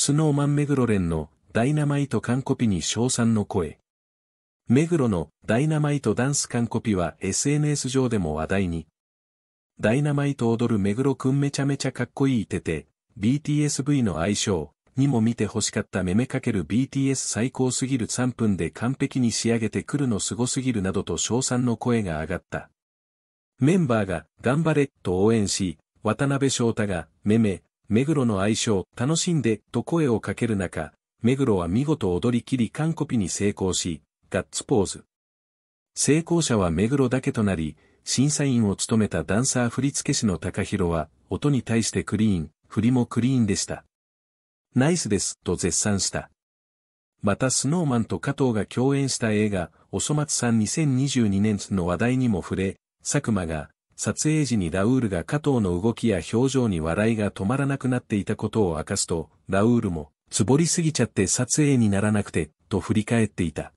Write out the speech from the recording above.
スノーマンメグロ連のダイナマイトカンコピに称賛の声。メグロのダイナマイトダンスカンコピは SNS 上でも話題に。ダイナマイト踊るメグロくんめちゃめちゃかっこいいてて、BTSV の愛称にも見て欲しかっためめかける BTS 最高すぎる3分で完璧に仕上げてくるのすごすぎるなどと称賛の声が上がった。メンバーが頑張れと応援し、渡辺翔太が、めめ、目黒の愛称、楽しんで、と声をかける中、目黒は見事踊り切り完コピに成功し、ガッツポーズ。成功者は目黒だけとなり、審査員を務めたダンサー振付師の高弘は、音に対してクリーン、振りもクリーンでした。ナイスです、と絶賛した。またスノーマンと加藤が共演した映画、おそ松さん2022年の話題にも触れ、佐久間が、撮影時にラウールが加藤の動きや表情に笑いが止まらなくなっていたことを明かすと、ラウールも、つぼりすぎちゃって撮影にならなくて、と振り返っていた。